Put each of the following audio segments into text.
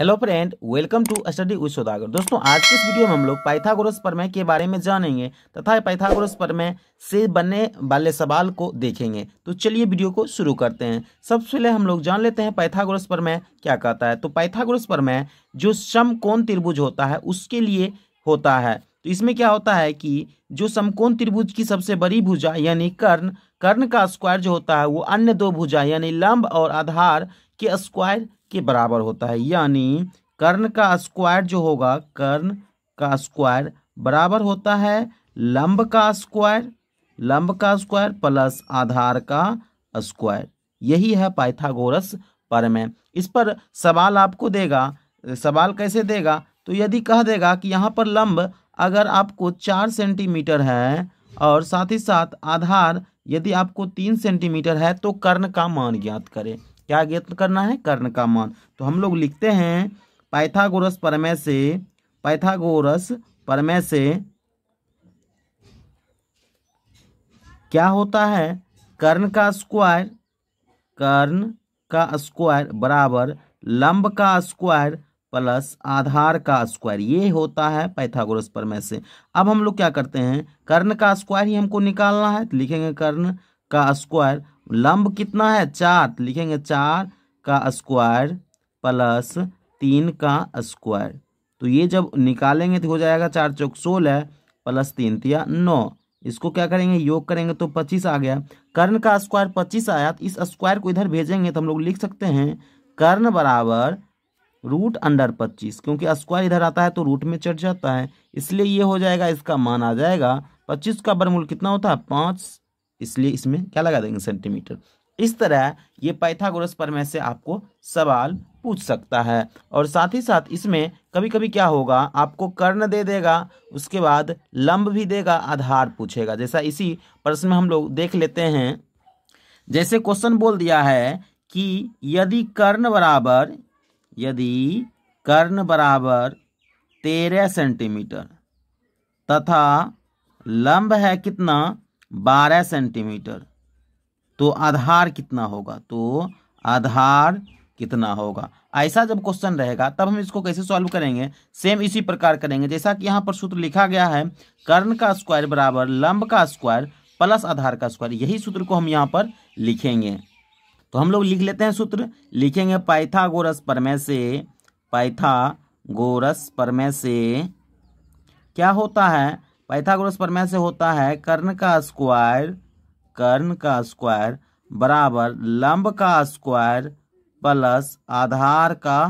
hello friend welcome to study with Saudagar दोस्तों आज के इस वीडियो में हम लोग पाइथागोरस प्रमेय के बारे में जानेंगे तथा पाइथागोरस प्रमेय से बनने वाले सवाल को देखेंगे तो चलिए वीडियो को शुरू करते हैं सबसे पहले हम लोग जान लेते हैं पाइथागोरस प्रमेय क्या कहता है तो पाइथागोरस प्रमेय जो समकोण त्रिभुज होता है उसके लिए होता है तो इसमें क्या होता है कि जो समकोण त्रिभुज की सबसे बड़ी भुजा यानी कर्ण कर्ण का स्क्वायर जो होता है वो अन्य दो भुजा यानी लंब और आधार के स्क्वायर के बराबर होता है यानी कर्ण का स्क्वायर जो होगा कर्ण का स्क्वायर बराबर होता है लंब का स्क्वायर लंब का स्क्वायर प्लस आधार का स्क्वायर यही है पाइथागोरस परमेय इस पर सवाल आपको देगा सवाल कैसे देगा तो यदि कह देगा कि यहाँ पर लंब अगर आपको चार सेंटीमीटर है और साथ ही साथ आधार यदि आपको तीन सेंटीमीटर है तो कर्ण का मान ज्ञात करें क्या ज्ञात करना है कर्ण का मान तो हम लोग लिखते हैं पाइथागोरस परमय से पाइथागोरस परमय से क्या होता है कर्ण का स्क्वायर कर्ण का स्क्वायर बराबर लंब का स्क्वायर प्लस आधार का स्क्वायर ये होता है पाइथागोरस परमय से अब हम लोग क्या करते हैं कर्ण का स्क्वायर ही हमको निकालना है तो लिखेंगे कर्ण का स्क्वायर लंब कितना है चार लिखेंगे चार का स्क्वायर प्लस तीन का स्क्वायर तो ये जब निकालेंगे तो हो जाएगा चार चौक सोलह प्लस तीन तिया तो नौ इसको क्या करेंगे योग करेंगे तो पच्चीस आ गया कर्ण का स्क्वायर पच्चीस आया तो इस स्क्वायर को इधर भेजेंगे तो हम लोग लिख सकते हैं कर्ण बराबर रूट अंडर पच्चीस क्योंकि स्क्वायर इधर आता है तो रूट में चढ़ जाता है इसलिए ये हो जाएगा इसका मान आ जाएगा पच्चीस का बरमूल कितना होता है पाँच इसलिए इसमें क्या लगा देंगे सेंटीमीटर इस तरह ये पाइथागोरस प्रमेय से आपको सवाल पूछ सकता है और साथ ही साथ इसमें कभी कभी क्या होगा आपको कर्ण दे देगा उसके बाद लंब भी देगा आधार पूछेगा जैसा इसी प्रश्न में हम लोग देख लेते हैं जैसे क्वेश्चन बोल दिया है कि यदि कर्ण बराबर यदि कर्ण बराबर तेरह सेंटीमीटर तथा लंब है कितना बारह सेंटीमीटर तो आधार कितना होगा तो आधार कितना होगा ऐसा जब क्वेश्चन रहेगा तब हम इसको कैसे सॉल्व करेंगे सेम इसी प्रकार करेंगे जैसा कि यहाँ पर सूत्र लिखा गया है कर्ण का स्क्वायर बराबर लंब का स्क्वायर प्लस आधार का स्क्वायर यही सूत्र को हम यहाँ पर लिखेंगे तो हम लोग लिख लेते हैं सूत्र लिखेंगे पाइथागोरस परमय से पाइथागोरस परमय से क्या होता है पाइथागोरस प्रमेय से होता है कर्ण का स्क्वायर कर्ण का स्क्वायर बराबर लंब का स्क्वायर प्लस आधार का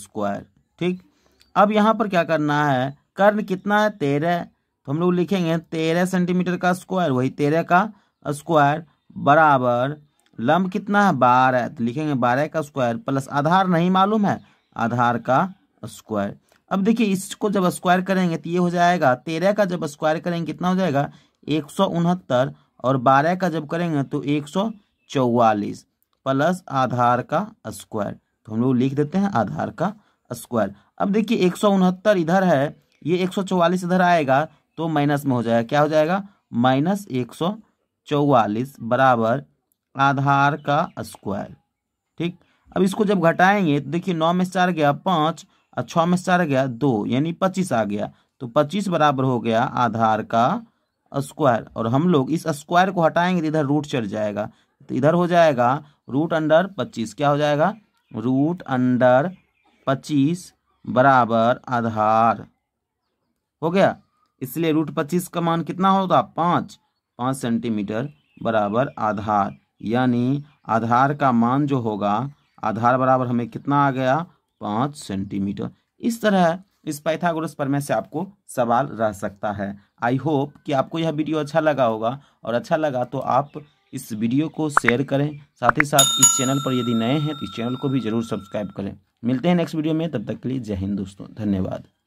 स्क्वायर ठीक अब यहाँ पर क्या करना है कर्ण कितना है तेरह तो हम लोग लिखेंगे तेरह सेंटीमीटर का स्क्वायर वही तेरह का स्क्वायर बराबर लंब कितना है बारह तो लिखेंगे बारह का स्क्वायर प्लस आधार नहीं मालूम है आधार का स्क्वायर अब देखिए इसको जब स्क्वायर करेंगे तो ये हो जाएगा तेरह का जब स्क्वायर करेंगे कितना हो जाएगा एक सौ उनहत्तर और बारह का जब करेंगे तो एक सौ चौवालीस प्लस आधार का स्क्वायर तो हम लोग लिख देते हैं आधार का स्क्वायर अब देखिए एक सौ उनहत्तर इधर है ये एक सौ चौवालीस इधर आएगा तो माइनस में हो जाएगा क्या हो जाएगा माइनस एक सौ चौवालीस बराबर आधार का स्क्वायर ठीक अब इसको जब घटाएंगे तो देखिए नौ में चार गया पाँच और छः में चार गया दो यानी पच्चीस आ गया तो पच्चीस बराबर हो गया आधार का स्क्वायर और हम लोग इस स्क्वायर को हटाएंगे तो इधर रूट चढ़ जाएगा तो इधर हो जाएगा रूट अंडर पच्चीस क्या हो जाएगा रूट अंडर पच्चीस बराबर आधार हो गया इसलिए रूट पच्चीस का मान कितना होगा पाँच पाँच सेंटीमीटर बराबर आधार यानी आधार का मान जो होगा आधार बराबर हमें कितना आ गया पाँच सेंटीमीटर इस तरह इस पाइथागोरस में से आपको सवाल रह सकता है आई होप कि आपको यह वीडियो अच्छा लगा होगा और अच्छा लगा तो आप इस वीडियो को शेयर करें साथ ही साथ इस चैनल पर यदि नए हैं तो इस चैनल को भी जरूर सब्सक्राइब करें मिलते हैं नेक्स्ट वीडियो में तब तक के लिए जय हिंद दोस्तों धन्यवाद